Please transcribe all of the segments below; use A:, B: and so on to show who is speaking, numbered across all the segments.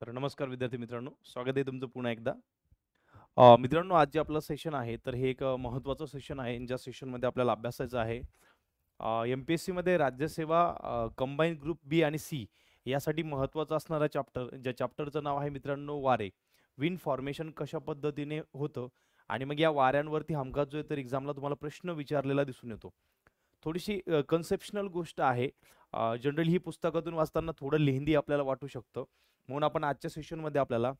A: तर नमस्कार विद्यार्थी मित्रांनो स्वागत आहे तुमचं पुन्हा एकदा मित्रांनो आज जे आपलं सेशन आहे तर हे एक महत्त्वाचं सेशन आहे ज्या सेशनमध्ये आपल्याला अभ्यासायचं आहे एम पी एस सीमध्ये राज्यसेवा कंबाईन ग्रुप बी आणि सी यासाठी महत्त्वाचं असणारा चॅप्टर ज्या चॅप्टरचं नाव आहे मित्रांनो वारे विन फॉर्मेशन कशा पद्धतीने होतं आणि मग या वाऱ्यांवरती हमखास जो आहे तर एक्झामला तुम्हाला प्रश्न विचारलेला दिसून येतो थोडीशी कन्सेप्शनल गोष्ट आहे जनरली ही पुस्तकातून वाचताना थोडं लेहंदी आपल्याला वाटू शकतं म्हणून आपण आजच्या सेशनमध्ये आपल्याला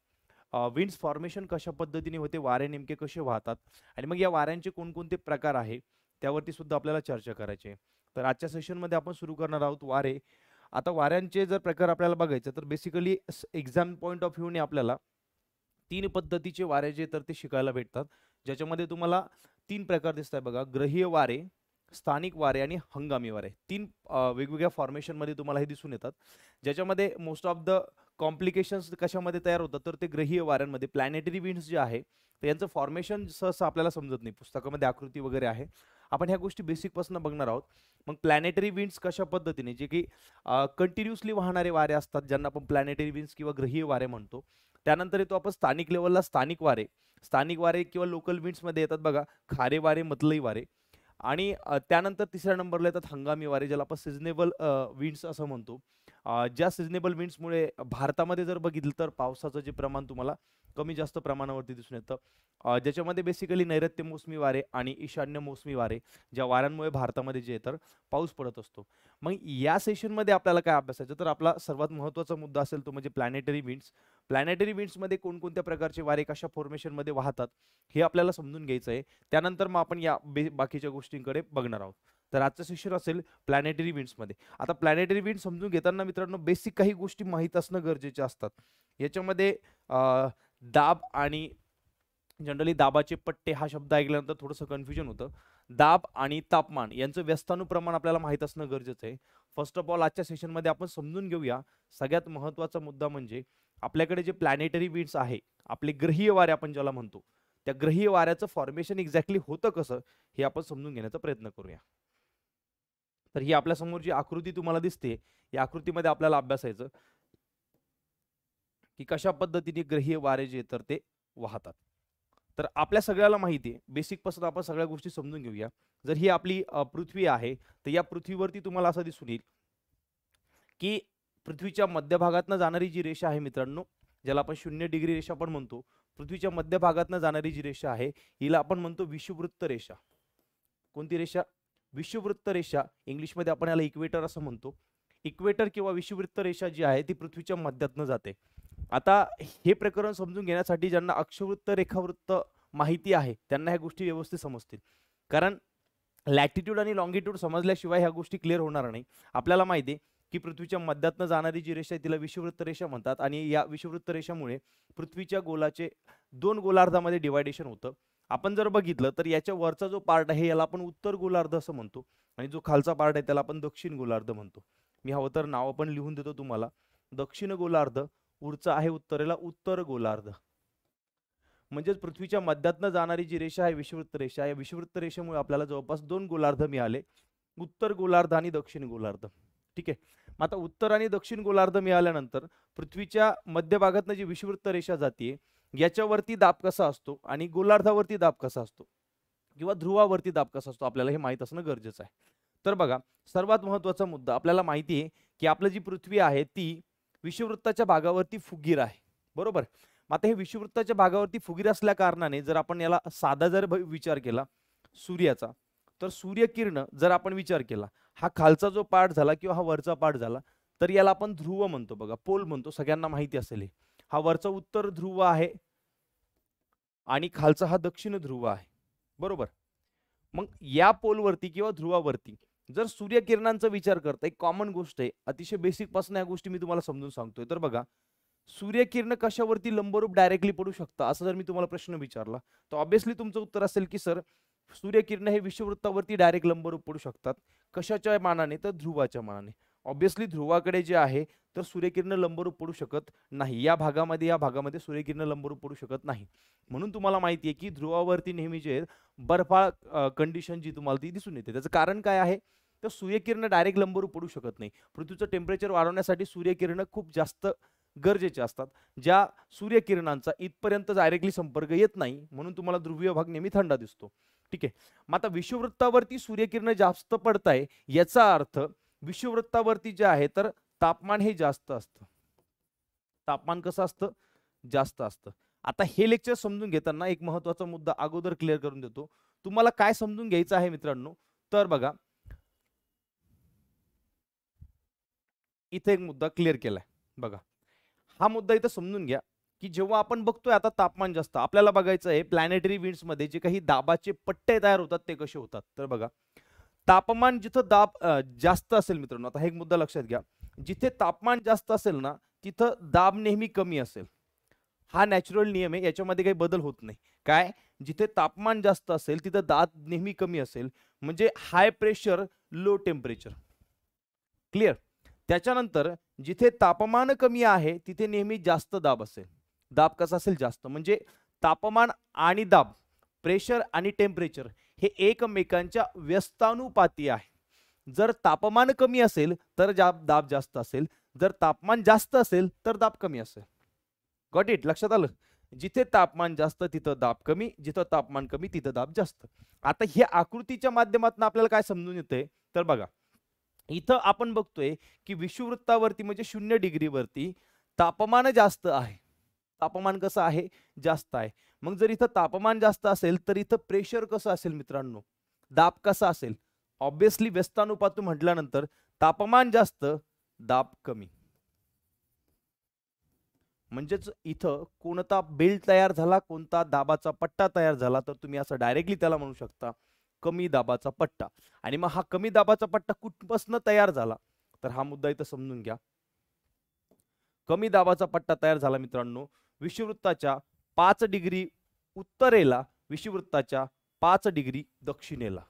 A: विंड्स फॉर्मेशन कशा पद्धतीने होते वारे नेमके कसे वाहतात आणि मग या वाऱ्यांचे कोणकोणते प्रकार आहे त्यावरती सुद्धा आपल्याला चर्चा करायची तर आजच्या सेशनमध्ये आपण सुरू करणार आहोत वारे आता वाऱ्यांचे जर प्रकार आपल्याला बघायचे तर बेसिकली एक्झाम पॉईंट ऑफ व्ह्यूने आपल्याला तीन पद्धतीचे वारे जे तर ते शिकायला भेटतात ज्याच्यामध्ये तुम्हाला तीन प्रकार दिसत आहे बघा ग्रहीय वारे स्थानिक वारे आणि हंगामी वारे तीन वेगवेगळ्या फॉर्मेशनमध्ये तुम्हाला हे दिसून येतात ज्याच्यामध्ये मोस्ट ऑफ द कॉम्प्लिकेशन्स कशामध्ये तयार होतात तर ते ग्रहीय वाऱ्यांमध्ये प्लॅनेटरी विंड्स जे आहे तर यांचं फॉर्मेशन सहसा आपल्याला समजत नाही पुस्तकामध्ये आकृती वगैरे आहे आपण ह्या गोष्टी बेसिकपासून बघणार आहोत मग प्लॅनेटरी विंड्स कशा पद्धतीने जे की कंटिन्युअसली वाहणारे वारे असतात ज्यांना आपण प्लॅनेटरी विंड्स किंवा ग्रहीय वारे म्हणतो त्यानंतर येतो आपण स्थानिक लेवलला स्थानिक वारे स्थानिक वारे किंवा लोकल विंड्समध्ये येतात बघा खारे वारे मतलई वारे आणि त्यानंतर तिसऱ्या नंबरला येतात हंगामी वारे ज्याला आपण सिजनेबल विंड्स असं म्हणतो ज्या सिजनेबल विंड्समुळे भारतामध्ये जर बघितलं तर पावसाचं जे प्रमाण तुम्हाला कमी जास्त प्रमाणावरती दिसून येतं ज्याच्यामध्ये बेसिकली नैऋत्य मोसमी वारे आणि ईशान्य मोसमी वारे ज्या वाऱ्यांमुळे भारतामध्ये जे तर पाऊस पडत असतो मग या सेशनमध्ये आपल्याला काय अभ्यासायचं तर आपला सर्वात महत्त्वाचा मुद्दा असेल तो म्हणजे प्लॅनेटरी विंड्स प्लॅनेटरी विंड्समध्ये कोणकोणत्या प्रकारचे वारे कशा फॉर्मेशनमध्ये वाहतात हे आपल्याला समजून घ्यायचं आहे त्यानंतर मग आपण या बाकीच्या गोष्टींकडे बघणार आहोत तर आजचं सेशन असेल प्लॅनेटरी विंड्समध्ये आता प्लॅनेटरी विंड समजून घेताना मित्रांनो बेसिक काही गोष्टी माहीत असणं गरजेचे असतात याच्यामध्ये दाब आणि जनरली दाबाचे पट्टे हा शब्द ऐकल्यानंतर थोडंसं कन्फ्युजन होतं दाब आणि तापमान यांचं व्यस्तानुप्रमाण आपल्याला माहीत असणं गरजेचं आहे फर्स्ट ऑफ ऑल आजच्या सेशनमध्ये आपण समजून घेऊया सगळ्यात महत्त्वाचा मुद्दा म्हणजे आपल्याकडे जे प्लॅनेटरी विंड्स आहे आपले ग्रहीय वारे आपण ज्याला म्हणतो त्या ग्रहीय वाऱ्याचं फॉर्मेशन एक्झॅक्टली होतं कसं हे आपण समजून घेण्याचा प्रयत्न करूया तर ही आपल्या समोर जी आकृती तुम्हाला दिसते या आकृतीमध्ये आपल्याला अभ्यासायचं की कशा पद्धतीने ग्रही वारे जे तर ते वाहतात तर आपल्या सगळ्याला माहिती आहे बेसिक पासून आपण सगळ्या गोष्टी समजून घेऊया जर ही आपली पृथ्वी आहे तर या पृथ्वीवरती तुम्हाला असं दिसून येईल की पृथ्वीच्या मध्यभागातनं जाणारी जी रेषा आहे मित्रांनो ज्याला आपण शून्य डिग्री रेषा पण म्हणतो पृथ्वीच्या मध्यभागातनं जाणारी जी रेषा आहे हिला आपण म्हणतो विषुववृत्त रेषा कोणती रेषा विषुववृत्त रेषा इंग्लिशमध्ये आपण याला इक्वेटर असं म्हणतो इक्वेटर किंवा विषुववृत्त रेषा जी आहे ती पृथ्वीच्या मध्यातनं जाते आता हे प्रकरण समजून घेण्यासाठी ज्यांना अक्षवृत्त रेखावृत्त माहिती आहे त्यांना ह्या गोष्टी व्यवस्थित समजतील कारण लॅटिट्यूड आणि लॉंगिट्यूड समजल्याशिवाय ह्या गोष्टी क्लिअर होणार नाही आपल्याला माहिती आहे की पृथ्वीच्या मध्यातनं जाणारी जी रेषा आहे तिला विषुववृत्त रेषा म्हणतात आणि या विषुववृत्त रेषामुळे पृथ्वीच्या गोलाचे दोन गोलार्धामध्ये डिवायडेशन होतं आपण जर बघितलं तर याच्या वरचा जो पार्ट आहे याला आपण उत्तर गोलार्ध असं म्हणतो आणि जो खालचा पार्ट आहे त्याला आपण दक्षिण गोलार्ध म्हणतो मी हवं तर नाव आपण लिहून देतो तुम्हाला दक्षिण गोलार्ध उरचा आहे उत्तरेला उत्तर गोलार्ध म्हणजेच पृथ्वीच्या मध्यातनं जाणारी जी रेषा आहे विषवृत्त रेषा या विषवृत्त रेषेमुळे आपल्याला जवळपास दोन गोलार्ध मिळाले उत्तर गोलार्ध आणि दक्षिण गोलार्ध ठीक आहे मग आता उत्तर आणि दक्षिण गोलार्ध मिळाल्यानंतर पृथ्वीच्या मध्यभागातनं जी विषवृत्त रेषा जाते याच्यावरती दाब कसा असतो आणि गोलार्धावरती दाब कसा असतो किंवा ध्रुवावरती दाब कसा असतो आपल्याला हे माहीत असणं गरजेचं आहे तर बघा सर्वात महत्त्वाचा मुद्दा आपल्याला माहिती आहे की आपलं जी पृथ्वी आहे ती विषुववृत्ताच्या भागावरती फुगीर आहे बरोबर आता हे विषुववृत्ताच्या भागावरती फुगीर असल्या कारणाने जर आपण याला साधा जर विचार केला सूर्याचा तर सूर्यकिरण जर आपण विचार केला हा खालचा जो पाठ झाला किंवा हा वरचा पाठ झाला तर याला आपण ध्रुव म्हणतो बघा पोल म्हणतो सगळ्यांना माहिती असेल हे हा वरचा उत्तर ध्रुव आहे आणि खालचा हा दक्षिण ध्रुव आहे बरोबर मग या पोलवरती किंवा ध्रुवावरती जर सूर्यकिरणांचा विचार करता एक कॉमन गोष्ट आहे अतिशय बेसिक पासून या गोष्टी मी तुम्हाला समजून सांगतोय तर बघा सूर्यकिरण कशावरती लंबरूप डायरेक्टली पडू शकतं असं जर मी तुम्हाला प्रश्न विचारला तर ऑब्व्हियसली तुमचं उत्तर असेल की सर सूर्यकिरण हे विश्ववृत्तावरती डायरेक्ट लंबरूप पडू शकतात कशाच्या मानाने तर ध्रुवाच्या मानाने ऑब्व्हियसली ध्रुवाकडे जे आहे तर सूर्यकिरण लंबरूप पडू शकत नाही या भागामध्ये या भागामध्ये सूर्यकिरण लंबरूप पडू शकत नाही म्हणून तुम्हाला माहिती आहे की ध्रुवावरती नेहमी जे बर्फाळ कंडिशन जी तुम्हाला ती दिसून येते त्याचं कारण काय आहे तर सूर्यकिरण डायरेक्ट लंबरूप पडू शकत नाही पृथ्वीचं टेम्परेचर वाढवण्यासाठी सूर्यकिरण खूप जास्त गरजेचे असतात ज्या सूर्यकिरणांचा इथपर्यंत डायरेक्टली संपर्क येत नाही म्हणून तुम्हाला ध्रुवीय भाग नेहमी थंडा दिसतो ठीक आहे मग आता विषुववृत्तावरती सूर्यकिरण जास्त पडताय याचा अर्थ विषुववृत्तावरती जे आहे तर तापमान हे जास्त असतं तापमान कसं असतं जास्त असतं आता हे लेक्चर समजून घेताना एक महत्वाचा मुद्दा अगोदर क्लिअर करून देतो तुम्हाला काय समजून घ्यायचं आहे मित्रांनो तर बघा इथे एक मुद्दा क्लिअर केलाय बघा हा मुद्दा इथं समजून घ्या की जेव्हा आपण बघतोय आता तापमान जास्त आपल्याला बघायचं आहे प्लॅनेटरी मध्ये जे काही दाबाचे पट्टे तयार होतात ते कसे होतात तर बघा तापमान जिथं दाब जास्त असेल मित्रांनो आता हा एक मुद्दा लक्षात घ्या जिथे तापमान जास्त असेल ना तिथं दाब नेहमी कमी असेल हा नॅचरल नियम आहे याच्यामध्ये काही बदल होत नाही काय जिथे तापमान जास्त असेल तिथं दाब नेहमी कमी असेल म्हणजे high pressure low temperature clear त्याच्यानंतर जिथे तापमान कमी आहे तिथे नेहमी जास्त दाब असेल दाब कसा असेल जास्त म्हणजे तापमान आणि दाब प्रेशर आणि टेम्परेचर हे एकमेकांच्या व्यस्तानुपाती आहे जर तापमान कमी असेल तर दाब जास्त असेल जर तापमान जास्त असेल तर दाब कमी असेल गॉट इट लक्षात आलं जिथे तापमान जास्त तिथं दाब कमी जिथं तापमान कमी तिथं दाब जास्त आता हे आकृतीच्या माध्यमातून आपल्याला काय समजून येते तर बघा इथं आपण बघतोय की विषुवृत्तावरती म्हणजे शून्य डिग्रीवरती तापमान जास्त आहे तापमान कसं आहे जास्त आहे मग जर इथं तापमान जास्त असेल तर इथं प्रेशर कसं असेल मित्रांनो दाब कसा असेल ऑब्विसली व्यस्तानुपात म्हटल्यानंतर तापमान जास्त दाब कमी म्हणजेच इथं कोणता बेल्ट तयार झाला कोणता दाबाचा पट्टा तयार झाला तर तुम्ही असं डायरेक्टली त्याला म्हणू शकता कमी दाबाचा पट्टा आणि मग हा कमी दाबाचा पट्टा कुठपासनं तयार झाला तर हा मुद्दा इथं समजून घ्या कमी दाबाचा पट्टा तयार झाला मित्रांनो विषुववृत्ताच्या पाच डिग्री उत्तरेला विषुववृत्ताच्या पाच डिग्री दक्षिणेला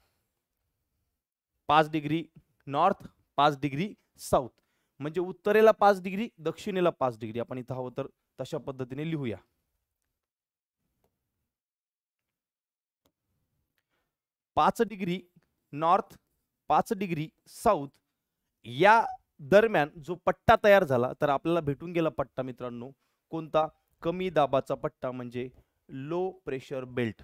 A: पाच डिग्री नॉर्थ पाच डिग्री साऊथ म्हणजे उत्तरेला पाच डिग्री दक्षिणेला पाच डिग्री आपण इथं हवं तर तशा पद्धतीने लिहूया पाच डिग्री नॉर्थ पाच डिग्री साऊथ या दरम्यान जो पट्टा तयार झाला तर आपल्याला भेटून गेला पट्टा मित्रांनो कोणता कमी दाबाचा पट्टा म्हणजे लो प्रेशर बेल्ट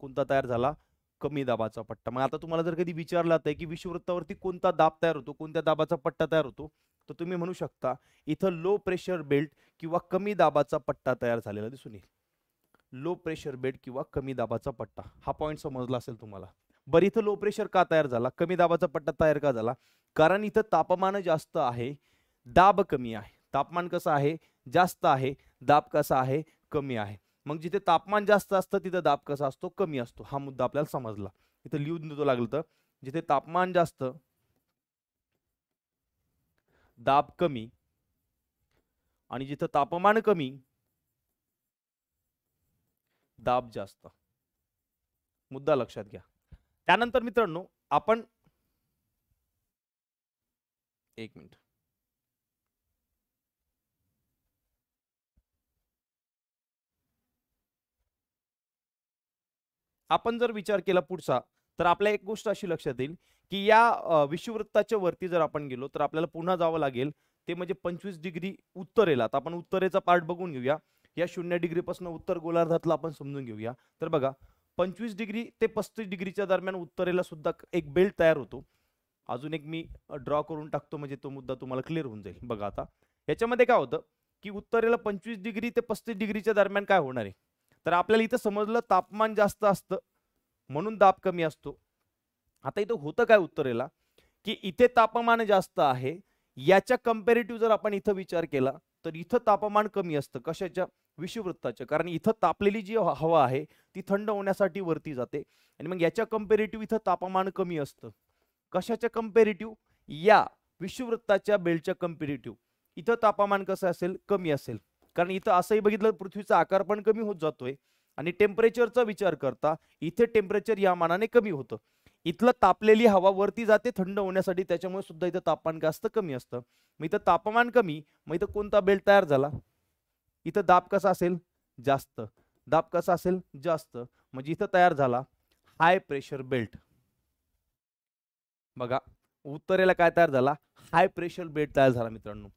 A: कोणता तयार झाला कमी दाबाचा पट्टा मग आता तुम्हाला जर कधी विचारला आहे की विश्ववृत्तावरती कोणता दाब तयार होतो कोणत्या दाबाचा पट्टा तयार होतो तर तुम्ही म्हणू शकता इथं लो प्रेशर बेल्ट किंवा कमी दाबाचा पट्टा तयार झालेला दिसून येईल लो प्रेशर बेल्ट किंवा कमी दाबाचा पट्टा हा पॉईंट समजला असेल तुम्हाला बरं इथं लो प्रेशर का तयार झाला कमी दाबाचा पट्टा तयार का झाला कारण इथं तापमान जास्त आहे दाब कमी आहे तापमान कसं आहे जास्त आहे दाब कसा आहे कमी आहे मग जिथे तापमान जास्त असतं तिथं दाब कसा असतो कमी असतो हा मुद्दा आपल्याला समजला इथं लिहून देतो लागलं तर जिथे तापमान जास्त दाब कमी आणि जिथं तापमान कमी दाब जास्त मुद्दा लक्षात घ्या त्यानंतर मित्रांनो आपण एक मिनिट आपण जर विचार केला पुढचा तर आपल्या एक गोष्ट अशी लक्षात येईल की या विषुववृत्ताच्या वरती जर आपण गेलो तर आपल्याला पुन्हा जावं लागेल ते म्हणजे पंचवीस डिग्री उत्तरेला आता आपण उत्तरेचा पार्ट बघून घेऊया या शून्य डिग्रीपासून उत्तर गोलार्धातला आपण समजून घेऊया तर बघा पंचवीस डिग्री ते पस्तीस डिग्रीच्या दरम्यान उत्तरेला सुद्धा एक बेल्ट तयार होतो अजून एक मी ड्रॉ करून टाकतो म्हणजे तो मुद्दा तुम्हाला क्लिअर होऊन जाईल बघा आता याच्यामध्ये काय होतं की उत्तरेला पंचवीस डिग्री ते पस्तीस डिग्रीच्या दरम्यान काय होणार आहे तर आपल्याला इथं समजलं तापमान जास्त असतं म्हणून दाब कमी असतो आता इथं होतं काय उत्तरेला की इथे तापमान जास्त आहे याच्या कंपेरेटिव्ह जर आपण इथं विचार केला तर इथं तापमान कमी असतं कशाच्या विषुवृत्ताच्या कारण इथं तापलेली जी हवा आहे ती थंड होण्यासाठी वरती जाते आणि मग याच्या कम्पेरेटिव्ह इथं तापमान कमी असतं कशाच्या कम्पेरेटिव्ह या विषुवृत्ताच्या बेल्टच्या कम्पेरेटिव्ह इथं तापमान कसं असेल कमी असेल कारण इथं असंही बघितलं पृथ्वीचा आकार पण कमी होत जातोय आणि टेम्परेचरचा विचार करता इथे टेम्परेचर या मानाने कमी होतं इथलं तापलेली हवा वरती जाते थंड होण्यासाठी त्याच्यामुळे सुद्धा इथं तापमान जास्त कमी असतं मग इथं तापमान कमी मग इथं कोणता बेल्ट तयार झाला इथं दाब कसा असेल जास्त दाब कसा असेल जास्त म्हणजे इथं तयार झाला हाय प्रेशर बेल्ट बघा उत्तरेला काय तयार झाला हाय प्रेशर बेल्ट तयार झाला मित्रांनो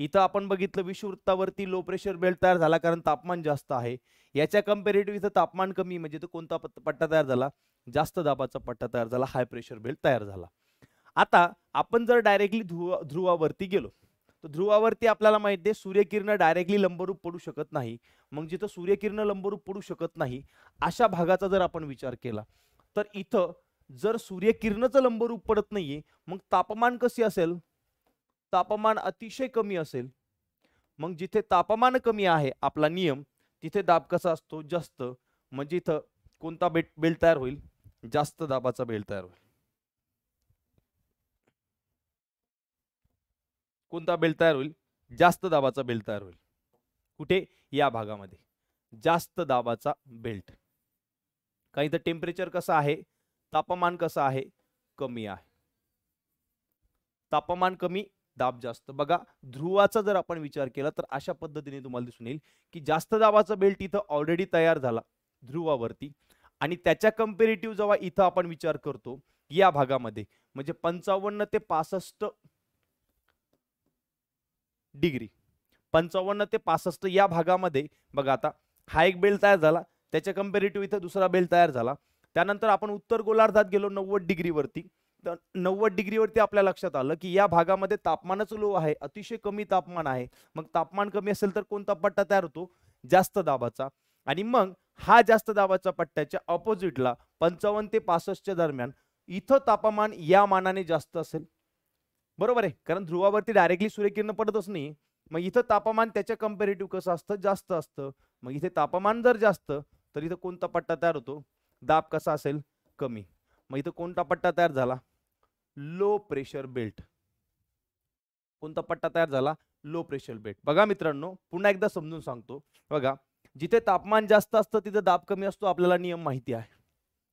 A: इथं आपण बघितलं विषुववृत्तावरती लो प्रेशर बेल्ट तयार झाला कारण तापमान जास्त आहे याच्या कम्पेरेटिव्ह इथं तापमान कमी म्हणजे तो कोणता पट्टा तयार झाला जास्त दाबाचा पट्टा तयार झाला हाय प्रेशर बेल्ट तयार झाला आता आपण जर डायरेक्टली ध्रुवावरती गेलो तर ध्रुवावरती आपल्याला माहिती आहे सूर्यकिरण डायरेक्टली लंबरूप पडू शकत नाही मग जिथं सूर्यकिरण लंबरूप पडू शकत नाही अशा भागाचा जर आपण विचार केला तर इथं जर सूर्यकिरणचं लंबरूप पडत नाहीये मग तापमान कसे असेल तापमान अतिशय कमी असेल मग जिथे तापमान कमी आहे आपला नियम तिथे दाब कसा असतो जास्त म्हणजे इथं कोणता बेट बेल्ट तयार होईल जास्त दाबाचा बेल तयार होईल कोणता बेल्ट तयार होईल जास्त दाबाचा बेल तयार होईल कुठे या भागामध्ये जास्त दाबाचा बेल्ट काही तर टेम्परेचर कसं आहे तापमान कसं आहे कमी आहे तापमान कमी दाब जास्त बघा ध्रुवाचा जर आपण विचार केला तर अशा पद्धतीने तुम्हाला दिसून येईल की जास्त दाबाचा बेल्ट इथं ऑलरेडी तयार झाला ध्रुवावरती आणि त्याच्या कम्पेरेटिव्ह जेव्हा इथं आपण विचार करतो या भागामध्ये म्हणजे पंचावन्न ते पासष्ट डिग्री पंचावन्न ते पासष्ट या भागामध्ये बघा आता हा एक बेल्ट तयार झाला त्याच्या कम्पेरेटिव्ह इथं दुसरा बेल्ट तयार झाला त्यानंतर आपण उत्तर गोलार्धात गेलो नव्वद डिग्रीवरती तर नव्वद डिग्रीवरती आपल्या लक्षात आलं की या भागामध्ये तापमानच लो आहे अतिशय कमी तापमान आहे मग तापमान कमी असेल तर कोणता पट्टा तयार होतो जास्त दाबाचा आणि मग हा जास्त दाबाचा पट्ट्याच्या ऑपोजिटला पंचावन्न ते पासष्टच्या दरम्यान इथं तापमान या मानाने जास्त असेल बरोबर आहे कारण ध्रुवावरती डायरेक्टली सूर्यकिरण पडतच नाही मग इथं तापमान त्याच्या कम्पेरेटिव्ह कसं असतं जास्त असतं मग इथे तापमान जर जास्त तर इथं कोणता पट्टा तयार होतो दाब कसा असेल कमी मग इथं कोणता पट्टा तयार झाला लो प्रेशर बेल्ट कोणता पट्टा तयार झाला लो प्रेशर बेल्ट बघा मित्रांनो पुन्हा एकदा समजून सांगतो बघा जिथे तापमान जास्त असतं तिथे दाब कमी असतो आपल्याला नियम माहिती आहे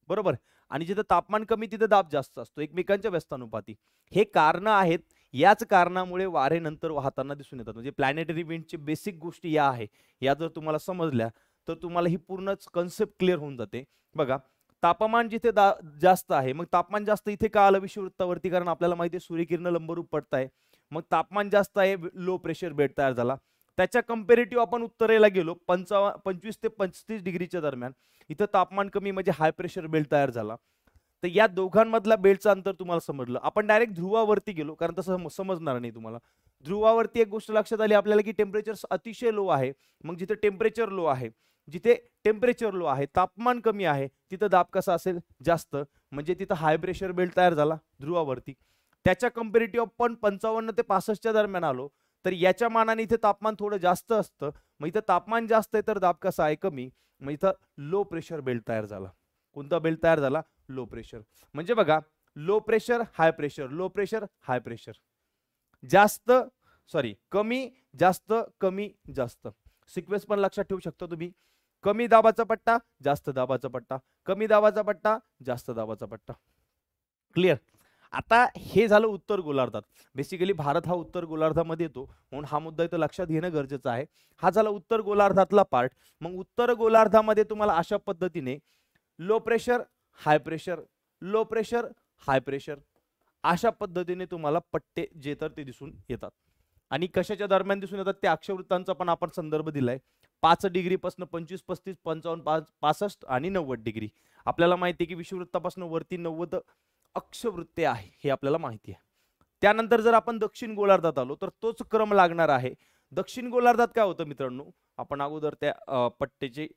A: बरोबर आणि जिथे तापमान कमी तिथे दाब जास्त असतो एकमेकांच्या व्यस्तानुपाती हे कारण आहेत याच कारणामुळे वारे नंतर वाहताना दिसून येतात म्हणजे प्लॅनेटरी विंडचे बेसिक गोष्टी या आहे या जर तुम्हाला समजल्या तर तुम्हाला ही पूर्णच कन्सेप्ट क्लिअर होऊन जाते बघा तापमान जिथे जास्त आहे मग तापमान जास्त इथे का आलं वृत्तावरती कारण आपल्याला माहिती आहे सूर्यकिरण लंबरूप पडत आहे मग तापमान जास्त आहे लो प्रेशर बेड तयार झाला त्याच्या कम्पेरेटिव्ह आपण उत्तरेला गेलो पंचाव पंचवीस ते पंचतीस डिग्रीच्या दरम्यान इथं तापमान कमी म्हणजे हाय प्रेशर बेल्ट तयार झाला तर या दोघांमधल्या बेल्टचं अंतर तुम्हाला समजलं आपण डायरेक्ट ध्रुवावरती गेलो कारण तसं समजणार नाही तुम्हाला ध्रुवावरती एक गोष्ट लक्षात आली आपल्याला की टेम्परेचर अतिशय लो आहे मग जिथे टेम्परेचर लो आहे जिथे टेम्परेचर लो आहे तापमान कमी आहे तिथं दाब कसा असेल जास्त म्हणजे तिथं हाय प्रेशर बेल्ट तयार झाला ध्रुवावरती त्याच्या कम्पेरेटिव्ह पण पंचावन्न ते पासष्टच्या दरम्यान आलो तर याच्या मानाने इथे तापमान थोडं जास्त असतं मग इथं तापमान जास्त आहे तर दाब कसा आहे कमी मग इथं लो प्रेशर बेल्ट तयार झाला कोणता बेल्ट तयार झाला लो प्रेशर म्हणजे बघा low pressure high pressure low pressure high pressure जास्त सॉरी कमी जास्त कमी जास्त सिक्वेन्स पण लक्षात ठेवू शकता तुम्ही कमी दाबाचा पट्टा जास्त दाबाचा पट्टा कमी दाबाचा पट्टा जास्त दाबाचा पट्टा क्लिअर आता हे झालं उत्तर गोलार्धात बेसिकली भारत हा उत्तर गोलार्धामध्ये येतो म्हणून हा मुद्दा इथं लक्षात घेणं गरजेचं आहे हा झाला उत्तर गोलार्धातला पार्ट मग उत्तर गोलार्धामध्ये तुम्हाला अशा पद्धतीने low pressure high pressure low pressure high pressure अशा पद्धतीने तुम्हाला पट्टे जे तर ते दिसून येतात आणि कशाच्या दरम्यान दिसून येतात त्या अक्षवृत्तांचा पण आपण संदर्भ दिलाय पाच डिग्रीपासून पंचवीस पस्तीस पंचावन्न पाच पासष्ट आणि नव्वद डिग्री आपल्याला माहिती आहे की विषुववृत्तापासून वरती नव्वद अक्षवृत्ते आहे हे आपल्याला माहिती आहे त्यानंतर जर आपण दक्षिण गोलार्धात आलो तर तोच क्रम लागणार आहे दक्षिण गोलार्धात काय होतं मित्रांनो आपण अगोदर त्या पट्टेचे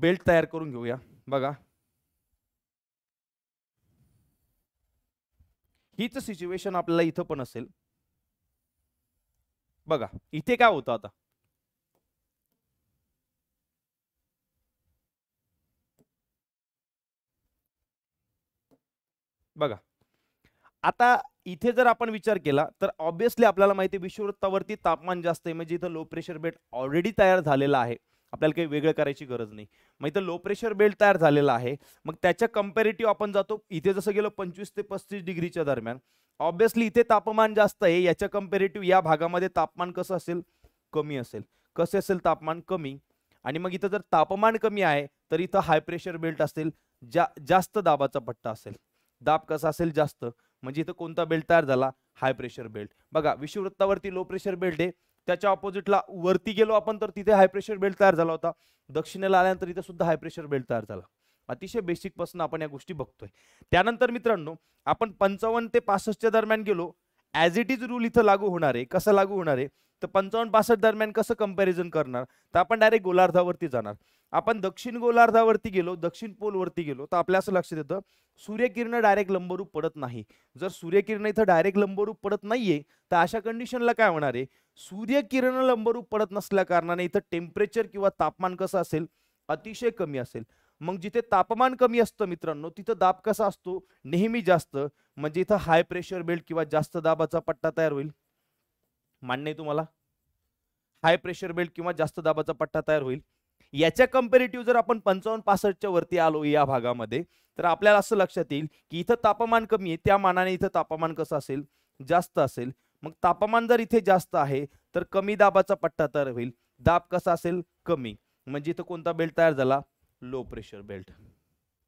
A: बेल्ट तयार करून घेऊया बघा हीच सिच्युएशन आपल्याला इथं पण असेल बघा इथे काय होतं आता बघा आता इथे जर आपण विचार केला तर ऑब्विसली आपल्याला माहिती आहे तापमान जास्त आहे म्हणजे इथं लो प्रेशर बेल्ट ऑलरेडी तयार झालेला आहे आपल्याला काही वेगळं करायची गरज नाही मग इथं लो प्रेशर बेल्ट तयार झालेला आहे मग त्याच्या कम्पॅरेटिव्ह आपण जातो इथे जसं गेलो पंचवीस ते पस्तीस डिग्रीच्या दरम्यान ऑब्विसली इथे तापमान जास्त आहे याच्या कम्पॅरेटिव्ह या भागामध्ये तापमान कसं असेल कमी असेल कसे असेल तापमान कमी आणि मग इथं जर तापमान कमी आहे तर इथं हाय प्रेशर बेल्ट असेल जा जास्त दाबाचा पट्टा असेल दाब कसा असेल जास्त म्हणजे इथं कोणता बेल्ट तयार झाला हाय प्रेशर बेल्ट बघा विषुववृत्तावरती लो प्रेशर बेल्ट आहे त्याच्या ऑपोजिटला वरती गेलो आपण तर तिथे हाय प्रेशर बेल्ट तयार झाला होता दक्षिणेला आल्यानंतर इथे सुद्धा हाय प्रेशर बेल्ट तयार झाला अतिशय बेसिकपासून आपण या गोष्टी बघतोय त्यानंतर मित्रांनो आपण पंचावन्न ते पासष्टच्या दरम्यान गेलो ॲज इट इज रूल इथं लागू होणार आहे कसं लागू होणार आहे तर पंचावन्न पासष्ट दरम्यान कसं कंपॅरिझन करणार तर आपण डायरेक्ट गोलार्धावरती जाणार आपण दक्षिण गोलार्धावरती गेलो दक्षिण पोलवरती गेलो तर आपल्या असं लक्षात येतं सूर्यकिरण डायरेक्ट लंबरूप पडत नाही जर सूर्यकिरण इथं डायरेक्ट लंबरूप पडत नाहीये तर अशा कंडिशनला काय होणार आहे सूर्यकिरण लंबरूप पडत नसल्या कारणाने इथं टेम्परेचर किंवा तापमान कसं असेल अतिशय कमी असेल मग जिथे तापमान कमी असतं मित्रांनो तिथं दाब कसा असतो नेहमी जास्त म्हणजे इथं हाय प्रेशर बेल्ट किंवा जास्त दाबाचा पट्टा तयार होईल मान्य आहे तुम्हाला हाय प्रेशर बेल्ट किंवा जास्त दाबाचा पट्टा तयार होईल याच्या कम्पेरेटिव्ह जर आपण पंचावन्न पासष्टच्या वरती आलो या भागामध्ये तर आपल्याला असं लक्षात येईल की इथं तापमान कमी आहे त्या मानाने इथं तापमान कसं असेल जास्त असेल मग तापमान जर इथे जास्त आहे तर कमी दाबाचा पट्टा तयार होईल दाब कसा असेल कमी म्हणजे इथं कोणता बेल्ट तयार झाला लो प्रेशर बेल्ट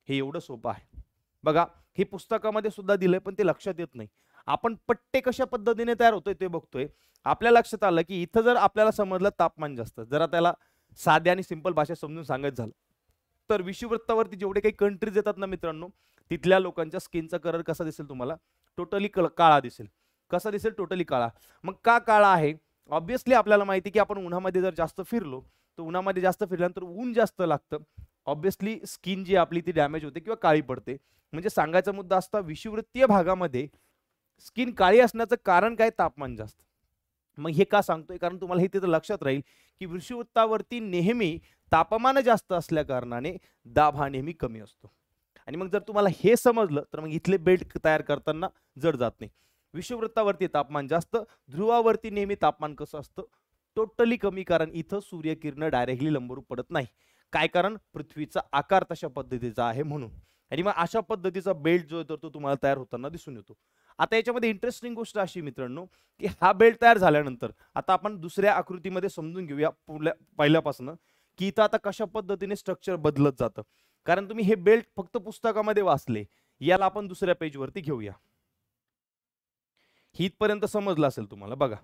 A: हे एवढं सोपं आहे बघा हे पुस्तकामध्ये सुद्धा दिलंय पण ते लक्षात येत नाही आपण पट्टे कशा पद्धतीने तयार होतोय ते बघतोय आपल्या लक्षात आलं की इथं जर आपल्याला समजलं तापमान जास्त जरा त्याला साध्या आणि सिंपल भाषेत समजून सांगत झालं तर विषुवृत्तावरती जेवढे काही कंट्रीज येतात ना मित्रांनो तिथल्या लोकांच्या स्किनचा कलर कसा दिसेल तुम्हाला टोटली काळा दिसेल कसा दिसेल टोटली काळा मग का काळा आहे ऑब्व्हियसली आपल्याला माहिती की आपण उन्हामध्ये जर जास्त फिरलो तर उन्हामध्ये जास्त फिरल्यानंतर ऊन जास्त लागतं ऑब्विसली स्किन जी आपली ती डॅमेज होते किंवा काळी पडते म्हणजे सांगायचा मुद्दा असता विषुवृत्तीय भागामध्ये स्किन काळी असण्याचं कारण काय तापमान जास्त मग हे का सांगतोय कारण तुम्हाला हे तिथं लक्षात राहील की विषुवृत्तावरती नेहमी तापमान जास्त असल्या कारणाने दाब हा नेहमी कमी असतो आणि मग जर तुम्हाला हे समजलं तर मग इथले बेल्ट तयार करताना जड जात नाही विषुवृत्तावरती तापमान जास्त ध्रुवावरती नेहमी तापमान कसं असतं टोटली कमी कारण इथं सूर्यकिरण डायरेक्टली लंबरूप पडत नाही काय कारण पृथ्वीचा आकार तशा पद्धतीचा आहे म्हणून आणि मग अशा पद्धतीचा बेल्ट जो येतो तो तुम्हाला तयार होताना दिसून येतो आता याच्यामध्ये इंटरेस्टिंग गोष्ट अशी मित्रांनो की हा बेल्ट तयार झाल्यानंतर आता आपण दुसऱ्या आकृतीमध्ये समजून घेऊया पुढल्या पहिल्यापासून की इथं आता कशा पद्धतीने स्ट्रक्चर बदलत जातं कारण तुम्ही हे बेल्ट फक्त पुस्तकामध्ये वाचले याला आपण दुसऱ्या पेजवरती घेऊया हितपर्यंत समजलं असेल तुम्हाला बघा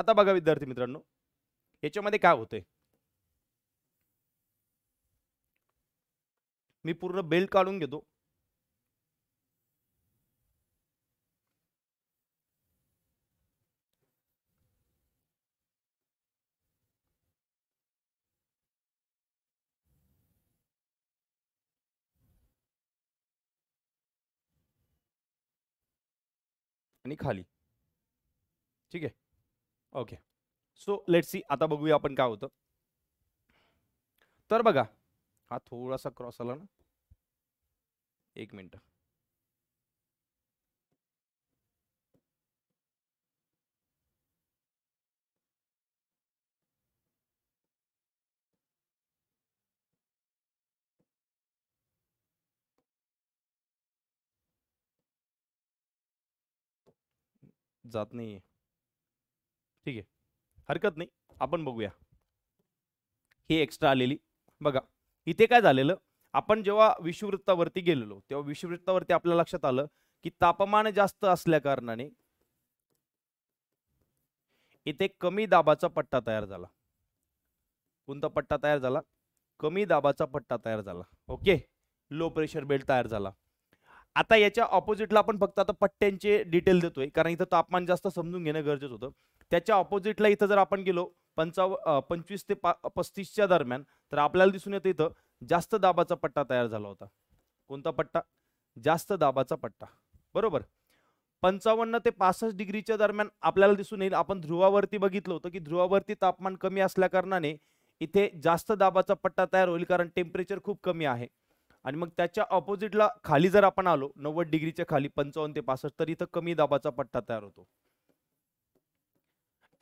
A: आता बघा विद्यार्थी मित्रांनो याच्यामध्ये काय होतंय मी पूर्ण बेल्ट काढून घेतो आणि खाली ठीक आहे ओके सो लेट सी आता बघूया आपण काय होतं तर बघा हा थोडासा क्रॉस आला ना एक मिनिट जात नाही ठीक आहे हरकत नाही आपण बघूया ही एक्स्ट्रा आलेली बघा इथे काय झालेलं आपण जेव्हा विषुववृत्तावरती गेलेलो तेव्हा विषुववृत्तावरती आपल्या लक्षात आलं की तापमान जास्त असल्या कारणाने इथे कमी दाबाचा पट्टा तयार झाला कोणता पट्टा तयार झाला कमी दाबाचा पट्टा तयार झाला ओके लो प्रेशर बेल्ट तयार झाला आता याच्या ऑपोजिटला आपण फक्त आता पट्ट्यांचे डिटेल देतोय कारण इथं तापमान जास्त समजून घेणं गरजेचं होतं त्याच्या ऑपोजिटला इथं जर आपण गेलो पंचाव पंचवीस ते पा पस्तीसच्या दरम्यान तर आपल्याला दिसून येतं इथं जास्त दाबाचा पट्टा तयार झाला होता कोणता पट्टा जास्त दाबाचा पट्टा बरोबर पंचावन्न ते पासष्ट डिग्रीच्या दरम्यान आपल्याला दिसून येईल आपण ध्रुवावरती बघितलं होतं की ध्रुवावरती तापमान कमी असल्याकारणाने इथे जास्त दाबाचा पट्टा तयार होईल कारण टेम्परेचर खूप कमी आहे आणि मग त्याच्या ऑपोजिटला खाली जर आपण आलो नव्वद डिग्रीच्या खाली पंचावन्न ते पासष्ट तर इथं कमी दाबाचा पट्टा तयार होतो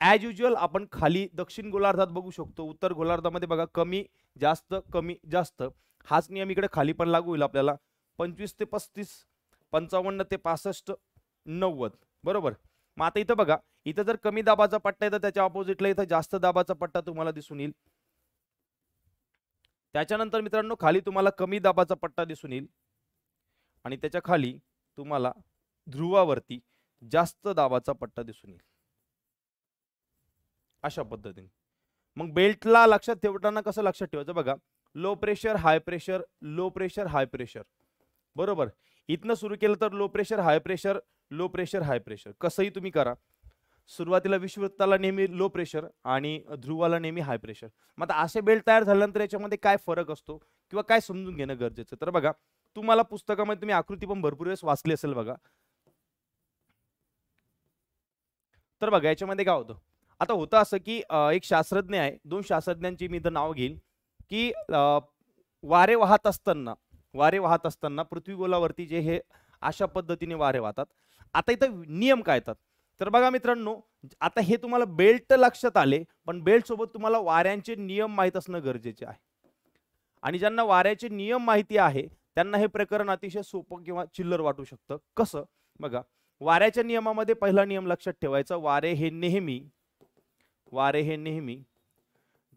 A: ॲज युजल आपण खाली दक्षिण गोलार्धात बघू शकतो उत्तर गोलार्धामध्ये बघा कमी जास्त कमी जास्त हाच नियम इकडे खाली पण लागू होईल आपल्याला पंचवीस ते पस्तीस पंचावन्न ते पासष्ट नव्वद बरोबर मग आता इथं बघा इथं जर कमी दाबाचा पट्टा येतं त्याच्या ऑपोजिटला इथं जास्त दाबाचा पट्टा तुम्हाला दिसून येईल त्याच्यानंतर मित्रांनो खाली तुम्हाला कमी दाबाचा पट्टा दिसून येईल आणि त्याच्या खाली तुम्हाला ध्रुवावरती जास्त दाबाचा पट्टा दिसून येईल अशा पद्धतीने मग बेल्टला लक्षात ठेवताना कसं लक्षात ठेवायचं बघा low pressure high pressure low pressure high pressure बरोबर इथनं सुरू केलं तर low pressure high pressure low pressure high pressure कसंही तुम्ही करा सुरुवातीला विषुवृत्ताला नेहमी लो प्रेशर आणि ध्रुवाला नेहमी हाय प्रेशर मग आता असे बेल्ट तयार झाल्यानंतर याच्यामध्ये काय फरक असतो किंवा काय समजून घेणं गरजेचं तर बघा तुम्हाला पुस्तकामध्ये तुम्ही आकृती पण भरपूर वेळेस वाचली असेल बघा तर बघा याच्यामध्ये काय होतं आता होतं असं की एक शास्त्रज्ञ आहे दोन शास्त्रज्ञांची मी इथं नाव घेईन की वारे वाहत असताना वारे वाहत असताना पृथ्वीगोलावरती जे हे अशा पद्धतीने वारे वाहतात आता इथं नियम काय येतात तर बघा मित्रांनो आता हे तुम्हाला बेल्ट लक्षात आले पण बेल्ट सोबत तुम्हाला वाऱ्यांचे नियम माहीत असणं गरजेचे आहे आणि ज्यांना वाऱ्याचे नियम माहिती आहे त्यांना हे प्रकरण अतिशय सोपं किंवा चिल्लर वाटू शकतं कसं बघा वाऱ्याच्या नियमामध्ये पहिला नियम लक्षात ठेवायचा वारे हे नेहमी वारे हे नेहमी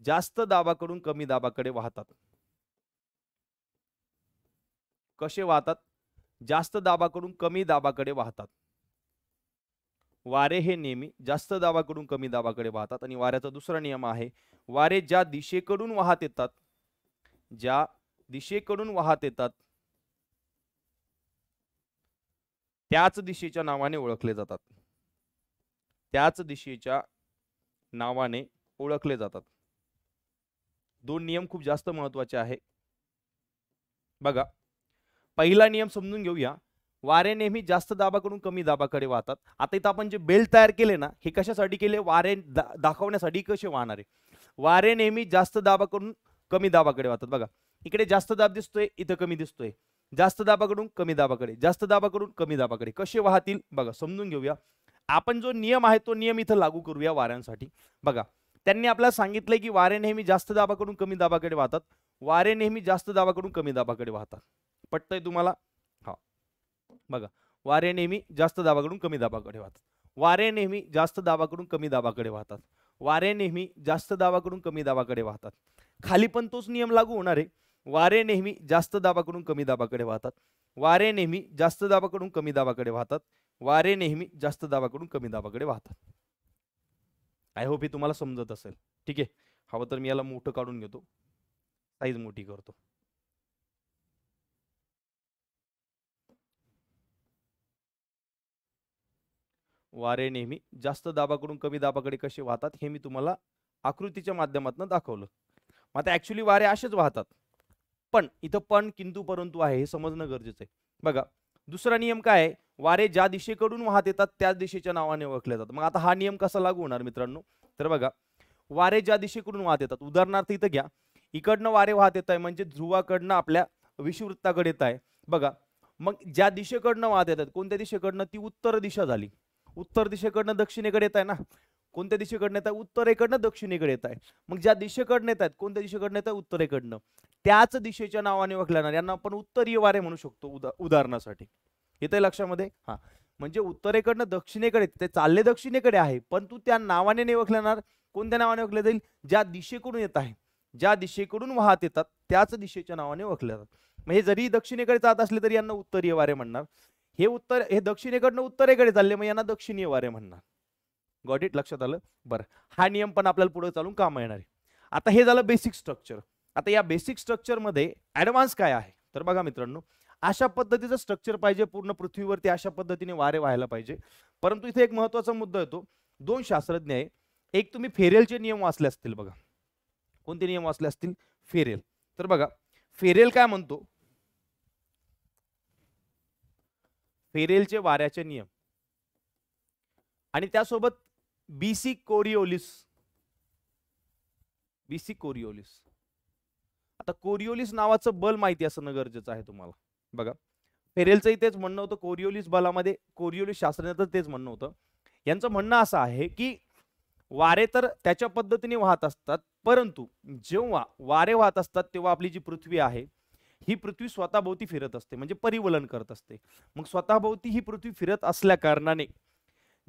A: जास्त दाबाकडून कमी दाबाकडे वाहतात कसे वाहतात जास्त दाबाकडून कमी दाबाकडे वाहतात वारे हे नेहमी जास्त दाबाकडून कमी दाबाकडे वाहतात आणि वाऱ्याचा दुसरा नियम आहे वारे ज्या दिशेकडून वाहत येतात ज्या दिशेकडून वाहत येतात त्याच दिशेच्या नावाने ओळखले जातात त्याच दिशेच्या नावाने ओळखले जातात दोन नियम खूप जास्त महत्वाचे आहे बघा पहिला नियम समजून घेऊया वारे नेहमी जास्त दाबाकडून कमी दाबाकडे वाहतात आता इथं आपण जे बेल्ट तयार केले ना हे कशासाठी केले वारे दा दाखवण्यासाठी कसे वाहणारे वारे नेहमी जास्त दाबाकडून कमी दाबाकडे वाहतात बघा इकडे जास्त दाब दिसतोय इथं कमी दिसतोय जास्त दाबाकडून कमी दाबाकडे जास्त दाबाकडून कमी दाबाकडे कसे वाहतील बघा समजून घेऊया आपण जो नियम आहे तो नियम इथं लागू करूया वाऱ्यांसाठी बघा त्यांनी आपल्याला सांगितलंय की वारे नेहमी जास्त दाबाकडून कमी दाबाकडे वाहतात वारे नेहमी जास्त दाबाकडून कमी दाबाकडे वाहतात पटतंय तुम्हाला हा बघा वारे नेहमी जास्त दाबाकडून कमी दाबाकडे वाहतात वारे नेहमी जास्त दाबाकडून कमी दाबाकडे वाहतात वारे नेहमी जास्त दाबाकडून कमी दाबाकडे वाहतात खाली पण तोच नियम लागू होणार आहे वारे नेहमी जास्त दाबाकडून कमी दाबाकडे वाहतात वारे नेहमी जास्त दाबाकडून कमी दाबाकडे वाहतात वारे नेहमी जास्त दाबाकडून कमी दाबाकडे वाहतात आय होप हे तुम्हाला समजत असेल ठीक आहे हवं तर मी याला मोठं काढून घेतो साईज मोठी करतो वारे नेहमी जास्त दाबाकडून कमी दाबाकडे कसे वाहतात हे मी तुम्हाला आकृतीच्या माध्यमातून दाखवलं मग आता ऍक्च्युली वारे असेच वाहतात पण इथं पण किंतु परंतु आहे हे समजणं गरजेचं आहे बघा दुसरा नियम काय आहे वारे ज्या दिशेकडून वाहत येतात त्याच दिशेच्या नावाने ओळखले जातात मग आता हा नियम कसा लागू होणार मित्रांनो तर बघा वारे ज्या दिशेकडून वाहत येतात उदाहरणार्थ इथं घ्या इकडनं वारे वाहत येत आहे म्हणजे ध्रुवाकडनं आपल्या विषुवृत्ताकडे येत आहे बघा मग ज्या दिशेकडनं वाहत येतात कोणत्या दिशेकडनं ती उत्तर दिशा झाली उत्तर दिशेकडनं दक्षिणेकडे येत आहे ना कोणत्या दिशेकडनं येत आहे उत्तरेकडनं दक्षिणेकडे येत आहे मग ज्या दिशेकडनं येत आहेत कोणत्या दिशेकडनं येत आहे उत्तरेकडनं त्याच दिशेच्या नावाने ओळखल्या यांना आपण उत्तरीय वारे म्हणू शकतो उदा उदाहरणासाठी येत आहे लक्षामध्ये हा म्हणजे उत्तरेकडनं दक्षिणेकडे ते चालले दक्षिणेकडे आहे पण तू त्या नावाने नाही ओळखल्याणार कोणत्या नावाने ओळखले जाईल ज्या दिशेकडून येत आहे ज्या दिशेकडून वाहत येतात त्याच दिशेच्या नावाने ओळखल्या जातात म्हणजे जरी दक्षिणेकडे जात असले तरी यांना उत्तरीय वारे म्हणणार हे उत्तर हे दक्षिणेकडनं उत्तरेकडे चालले मग यांना दक्षिणीय वारे म्हणणार गॉट इट लक्षात आलं बरं हा नियम पण आपल्याला पुढे चालून काम येणार आहे आता हे झालं बेसिक स्ट्रक्चर आता या बेसिक स्ट्रक्चरमध्ये ऍडव्हान्स काय आहे तर बघा मित्रांनो अशा पद्धतीचं स्ट्रक्चर पाहिजे पूर्ण पृथ्वीवरती अशा पद्धतीने वारे व्हायला पाहिजे परंतु इथे एक महत्वाचा मुद्दा येतो दोन शास्त्रज्ञ आहे एक तुम्ही फेरेलचे नियम वाचले असतील बघा कोणते नियम वाचले असतील फेरेल तर बघा फेरेल काय म्हणतो फेरेलचे वाऱ्याचे नियम आणि त्यासोबत बीसी कोरिओलिस बीसी कोरिओलिस आता कोरिओलिस नावाचं बल माहिती असणं गरजेचं आहे तुम्हाला बघा फेरेलचंही तेच म्हणणं होतं कोरिओलिस बलामध्ये कोरिओलिस शास्त्रज्ञाचं तेच म्हणणं होतं यांचं म्हणणं असं आहे की वारे तर त्याच्या पद्धतीने वाहत असतात परंतु जेव्हा वारे वाहत असतात तेव्हा आपली जी पृथ्वी आहे ही पृथ्वी स्वतःभोवती फिरत असते म्हणजे परिवलन करत असते मग स्वतःभोवती ही पृथ्वी फिरत असल्या कारणाने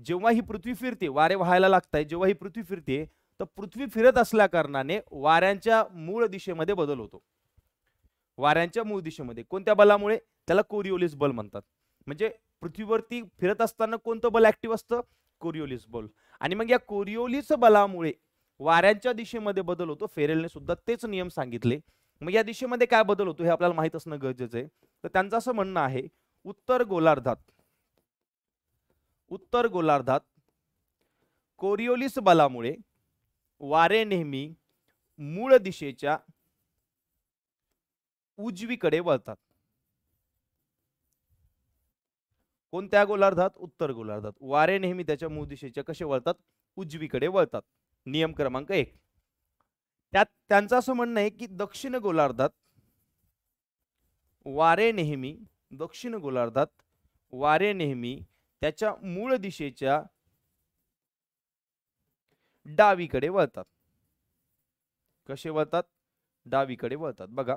A: जेव्हा ही पृथ्वी फिरते वारे व्हायला लागताय जेव्हा ही पृथ्वी फिरते तर पृथ्वी फिरत असल्या कारणाने वाऱ्यांच्या मूळ दिशेमध्ये बदल होतो वाऱ्यांच्या मूळ दिशेमध्ये कोणत्या बलामुळे त्याला कोरिओलिस बल म्हणतात म्हणजे पृथ्वीवरती फिरत असताना कोणतं बल ऍक्टिव्ह असतं कोरिओलिस बल आणि मग या कोरिओलिस बलामुळे वाऱ्यांच्या दिशेमध्ये बदल होतो फेरेलने सुद्धा तेच नियम सांगितले मग या दिशेमध्ये काय बदल होतो हे आपल्याला माहीत असणं गरजेचं आहे तर त्यांचं असं म्हणणं आहे उत्तर गोलार्धात उत्तर गोलार्धात कोरिओलिस बलामुळे वारे नेहमी मूळ दिशेच्या उजवीकडे वळतात कोणत्या गोलार्धात उत्तर गोलार्धात वारे नेहमी त्याच्या मूळ दिशेच्या कसे वळतात उजवीकडे वळतात नियम क्रमांक एक त्यात त्यांचं असं म्हणणं आहे की दक्षिण गोलार्धात वारे नेहमी दक्षिण गोलार्धात वारे नेहमी त्याच्या मूळ दिशेच्या डावीकडे वळतात कसे वळतात डावीकडे वळतात बघा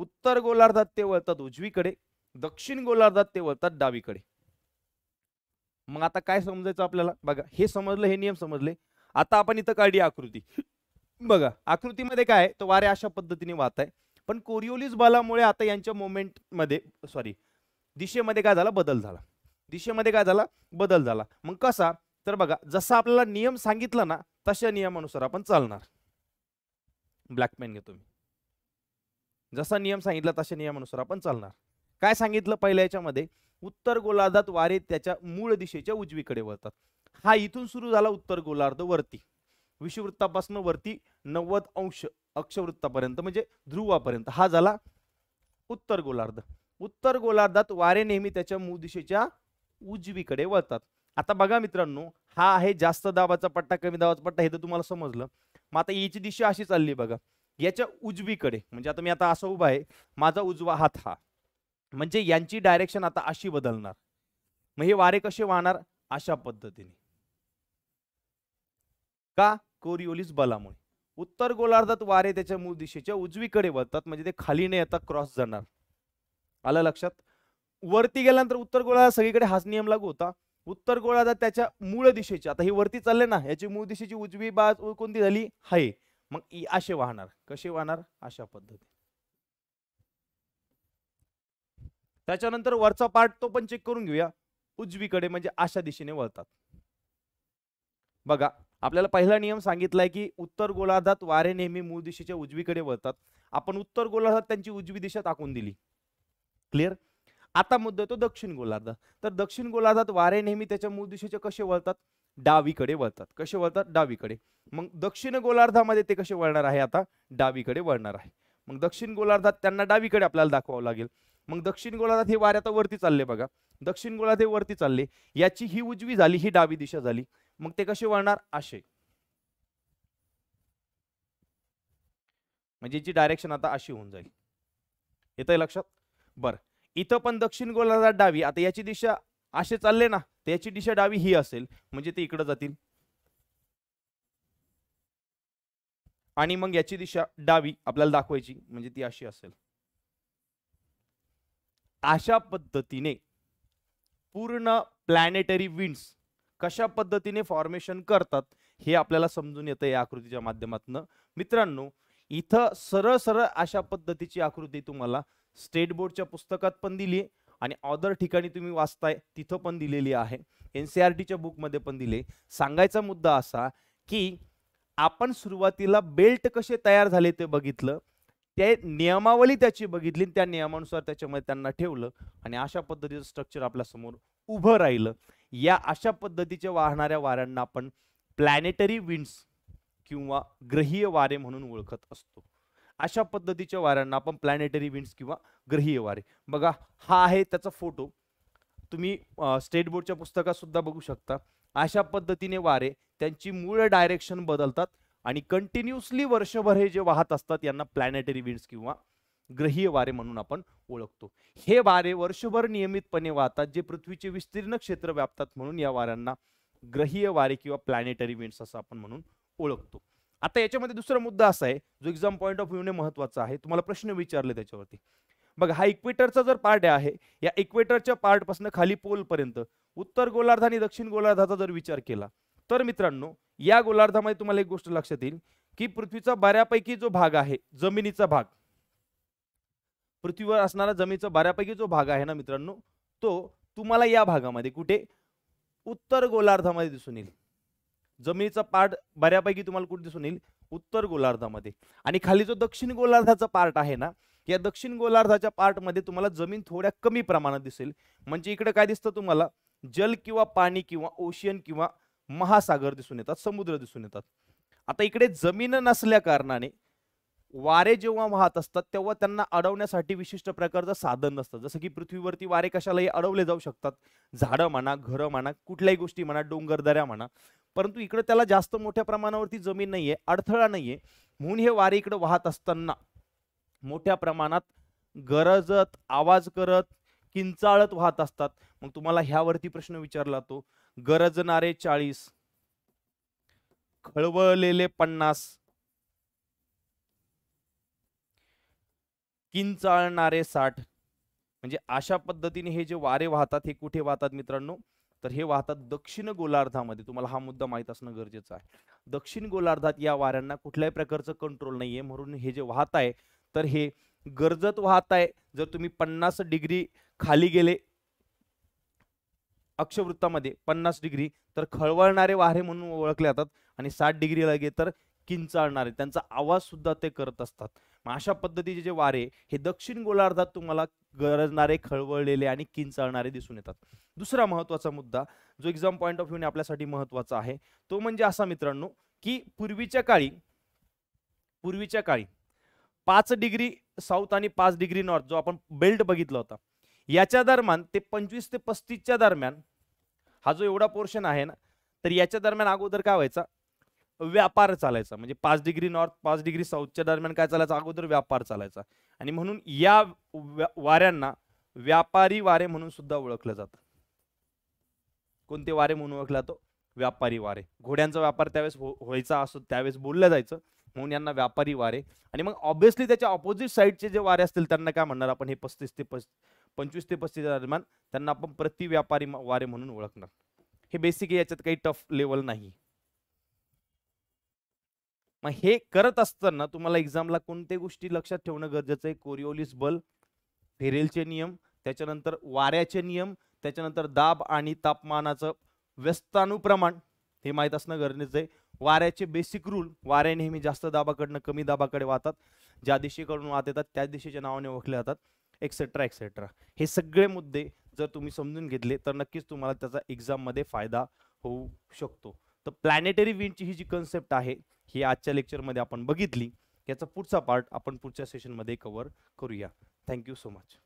A: उत्तर गोलार्धात ते वळतात उजवीकडे दक्षिण गोलार्धात ते वळतात डावीकडे मग आता काय समजायचं आपल्याला बघा हे समजलं हे नियम समजले आता आपण इथं काढली आकृती बघा आकृतीमध्ये काय तो वारे अशा पद्धतीने वाहत आहे पण कोरिओलिस बलामुळे आता यांच्या मोमेंट मध्ये सॉरी दिशेमध्ये काय झाला बदल झाला दिशेमध्ये काय झाला बदल झाला मग कसा तर बघा जसा आपल्याला नियम सांगितला ना तशा नियमानुसार आपण चालणार ब्लॅकमॅन घेतो मी जसा नियम सांगितला तशा नियमानुसार आपण चालणार काय सांगितलं पहिल्या याच्यामध्ये उत्तर गोलार्धात वारे त्याच्या मूळ दिशेच्या उजवीकडे वळतात हा इथून सुरू झाला उत्तर गोलार्ध वरती विषुवृत्तापासून वरती नव्वद अंश अक्षवृत्तापर्यंत म्हणजे ध्रुवापर्यंत हा झाला उत्तर गोलार्ध उत्तर गोलार्धात वारे नेहमी त्याच्या मूळ दिशेच्या उजवीकडे वळतात आता बघा मित्रांनो हा आहे जास्त दाबाचा पट्टा कमी दाबाचा पट्टा हे तर तुम्हाला समजलं मग आता याची दिशा अशी चालली बघा याच्या उजवीकडे म्हणजे आता मी आता असं उभा आहे माझा उजवा हात हा म्हणजे यांची डायरेक्शन आता अशी बदलणार मग हे वारे कसे वाहणार अशा पद्धतीने का कोरिओलिस बलामुळे उत्तर गोलार्धात वारे त्याच्या मूळ दिशेच्या उजवीकडे वळतात म्हणजे ते खाली नाही आता क्रॉस जाणार आलं लक्षात वरती गेल्यानंतर उत्तर गोलार्धात सगळीकडे हाच नियम लागू होता उत्तर गोलार्धात त्याच्या मूळ दिशेच्या आता ही वरती चालले ना याची मूळ दिशेची उजवी बाज कोणती झाली हाय मग असे वाहणार कसे वाहणार अशा पद्धती त्याच्यानंतर वरचा पार्ट तो पण चेक करून घेऊया उजवीकडे म्हणजे अशा दिशेने वळतात बघा आपल्याला पहिला नियम सांगितलाय की उत्तर गोलार्धात वारे नेहमी मूळ दिशेच्या उजवीकडे वळतात आपण उत्तर गोलार्धात त्यांची उजवी दिशा टाकून दिली क्लिअर आता मुद्दा तो दक्षिण गोलार्ध तर दक्षिण गोलार्धात वारे नेहमी त्याच्या मूळ दिशेच्या कसे वळतात डावीकडे वळतात कसे वळतात डावीकडे मग दक्षिण गोलार्धामध्ये ते कसे वळणार आहे आता डावीकडे वळणार आहे मग दक्षिण गोलार्धात त्यांना डावीकडे आपल्याला दाखवावं लागेल मग दक्षिण गोलार्धात हे वारे आता वरती चालले बघा दक्षिण गोलार्धात हे वरती चालले याची ही उजवी झाली ही डावी दिशा झाली मग ते कसे वळणार असे म्हणजे जी डायरेक्शन आता अशी होऊन जाईल येत लक्षात बरं इथं पण दक्षिण गोलार्धात डावी आता याची दिशा असे चालले ना त्याची दिशा डावी ही असेल म्हणजे ते इकडे जातील आणि मग याची दिशा डावी आपल्याला दाखवायची म्हणजे ती अशी असेल अशा पद्धतीने पूर्ण प्लॅनेटरी विंड्स कशा पद्धतीने फॉर्मेशन करतात हे आपल्याला समजून येतं या आकृतीच्या माध्यमातून मित्रांनो इथं सरळ सरळ अशा पद्धतीची आकृती तुम्हाला स्टेट बोर्डच्या पुस्तकात पण दिली आहे आणि अदर ठिकाणी तुम्ही वाचताय तिथं पण दिलेली आहे एन सी आर e टीच्या बुकमध्ये पण दिले सांगायचा मुद्दा असा की आपण सुरुवातीला बेल्ट कसे तयार झाले ते बघितलं ते नियमावली त्याची बघितली त्या नियमानुसार त्याच्यामध्ये त्यांना ठेवलं आणि अशा पद्धतीचं स्ट्रक्चर आपल्यासमोर उभं राहिलं या अशा पद्धतीच्या वाहणाऱ्या वाऱ्यांना आपण प्लॅनेटरी विंड्स किंवा ग्रहीय वारे म्हणून ओळखत असतो अशा पद्धतीच्या वाऱ्यांना आपण प्लॅनेटरी विंड्स किंवा ग्रहीय वारे बघा हा आहे त्याचा फोटो तुम्ही स्टेट बोर्डच्या पुस्तकात सुद्धा बघू शकता अशा पद्धतीने वारे त्यांची मूळ डायरेक्शन बदलतात आणि कंटिन्युअसली वर्षभर हे जे वाहत असतात यांना प्लॅनेटरी विंड्स किंवा ग्रहीय वारे म्हणून आपण ओळखतो हे वारे वर्षभर नियमितपणे वाहतात जे पृथ्वीचे विस्तीर्ण क्षेत्र व्यापतात म्हणून या वाऱ्यांना ग्रहीय वारे किंवा प्लॅनेटरी विंड्स असं आपण म्हणून ओळखतो आता याच्यामध्ये दुसरा मुद्दा असा आहे जो एक्झाम पॉईंट ऑफ ने महत्वाचा आहे तुम्हाला प्रश्न विचारले त्याच्यावरती बघा हा इक्वेटरचा जर पार्ट आहे या इक्वेटरच्या पार्टपासून खाली पोल पर्यंत उत्तर गोलार्ध आणि दक्षिण गोलार्धाचा जर विचार केला तर मित्रांनो या गोलार्धामध्ये तुम्हाला एक गोष्ट लक्षात येईल की पृथ्वीचा बऱ्यापैकी जो भाग आहे जमिनीचा भाग पृथ्वीवर असणारा जमिनीचा बऱ्यापैकी जो भाग आहे ना मित्रांनो तो तुम्हाला या भागामध्ये कुठे उत्तर गोलार्धामध्ये दिसून येईल जमिनीचा पार्ट बऱ्यापैकी तुम्हाला कुठे दिसून येईल उत्तर गोलार्धामध्ये आणि खाली जो दक्षिण गोलार्धाचा पार्ट आहे ना या दक्षिण गोलार्धाच्या पार्टमध्ये तुम्हाला जमीन थोड्या कमी प्रमाणात दिसेल म्हणजे इकडे काय दिसतं तुम्हाला जल किंवा पाणी किंवा ओशियन किंवा महासागर दिसून येतात समुद्र दिसून येतात आता इकडे जमीन नसल्या कारणाने वारे जेव्हा वाहत असतात तेव्हा त्यांना अडवण्यासाठी विशिष्ट प्रकारचं साधन नसतं जसं की पृथ्वीवरती वारे कशालाही अडवले जाऊ शकतात झाडं म्हणा घरं म्हणा कुठल्याही गोष्टी म्हणा दऱ्या म्हणा परंतु इकडे त्याला जास्त मोठ्या प्रमाणावरती जमीन नाहीये अडथळा नाहीये म्हणून हे वारे इकडे वाहत असताना मोठ्या प्रमाणात गरजत आवाज करत किंचाळत वाहत असतात मग तुम्हाला ह्यावरती प्रश्न विचारला तो गरजणारे चाळीस खळवळलेले पन्नास किंचाळणारे साठ म्हणजे अशा पद्धतीने हे जे वारे वाहतात हे कुठे वाहतात मित्रांनो तर हे वाहतात दक्षिण गोलार्धामध्ये तुम्हाला हा मुद्दा माहीत असणं गरजेचं आहे दक्षिण गोलार्धात या वाऱ्यांना कुठल्याही प्रकारचं कंट्रोल नाहीये म्हणून हे जे वाहत आहे तर हे गरजत वाहत आहे जर तुम्ही पन्नास डिग्री खाली गेले अक्षवृत्तामध्ये पन्नास डिग्री तर खळवळणारे वारे म्हणून ओळखले जातात आणि साठ डिग्रीला गे तर किंचाळणारे त्यांचा आवाज सुद्धा ते करत असतात मग अशा पद्धतीचे जे वारे हे दक्षिण गोलार्धात तुम्हाला गरजणारे खळवळलेले आणि किंचाळणारे दिसून येतात दुसरा महत्वाचा मुद्दा जो एक्झाम पॉईंट ऑफ व्ह्यूने आपल्यासाठी महत्वाचा आहे तो म्हणजे असा मित्रांनो की पूर्वीच्या काळी पूर्वीच्या काळी पाच डिग्री साऊथ आणि पाच डिग्री नॉर्थ जो आपण बेल्ट बघितला होता याच्या दरम्यान ते पंचवीस ते पस्तीसच्या दरम्यान हा जो एवढा पोर्शन आहे ना तर याच्या दरम्यान अगोदर काय व्हायचा व्यापार चालायचा म्हणजे पाच डिग्री नॉर्थ पाच डिग्री साऊथच्या दरम्यान काय चालायचं अगोदर व्यापार चालायचा आणि म्हणून या वाऱ्यांना व्यापारी वारे म्हणून सुद्धा ओळखलं जातं कोणते वारे म्हणून ओळखला जातो व्यापारी वारे घोड्यांचा व्यापार त्यावेळेस हो, व्हायचा असो त्यावेळेस बोललं जायचं म्हणून यांना व्यापारी वारे आणि मग ऑब्व्हियसली त्याच्या ऑपोजिट साईडचे जे वारे असतील त्यांना काय म्हणणार आपण हे पस्तीस ते पस् पंचवीस ते पस्तीस दरम्यान त्यांना आपण व्यापारी वारे म्हणून ओळखणार हे बेसिक याच्यात काही टफ लेवल नाही मग हे करत असताना तुम्हाला एक्झामला कोणत्या गोष्टी लक्षात ठेवणं गरजेचं आहे कोरिओलिस बल फेरेलचे नियम त्याच्यानंतर वाऱ्याचे नियम त्याच्यानंतर दाब आणि तापमानाचं व्यस्तानुप्रमाण हे माहीत असणं गरजेचं आहे वाऱ्याचे बेसिक रूल वारे नेहमी जास्त दाबाकडनं कमी दाबाकडे वाहतात ज्या दिशेकडून वाहत येतात त्या दिशेच्या नावाने ओळखले जातात एक्सेट्रा एक्सेट्रा हे सगळे मुद्दे जर तुम्ही समजून घेतले तर नक्कीच तुम्हाला त्याचा एक्झाममध्ये फायदा होऊ शकतो तर प्लॅनेटरी विंडची ही जी कन्सेप्ट आहे ही आजच्या लेक्चरमध्ये आपण बघितली याचा पुढचा पार्ट आपण पुढच्या सेशनमध्ये कवर करूया थँक्यू सो मच